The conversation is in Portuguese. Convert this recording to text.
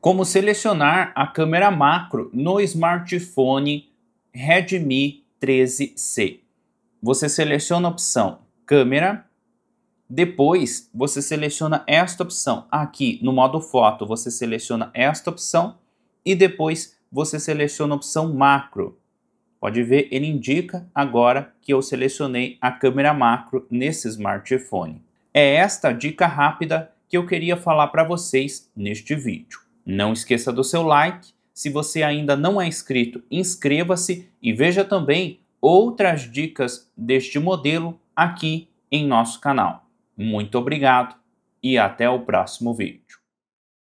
como selecionar a câmera macro no smartphone Redmi 13C. Você seleciona a opção câmera, depois você seleciona esta opção. Aqui no modo foto você seleciona esta opção e depois você seleciona a opção macro. Pode ver, ele indica agora que eu selecionei a câmera macro nesse smartphone. É esta dica rápida que eu queria falar para vocês neste vídeo. Não esqueça do seu like. Se você ainda não é inscrito, inscreva-se e veja também outras dicas deste modelo aqui em nosso canal. Muito obrigado e até o próximo vídeo.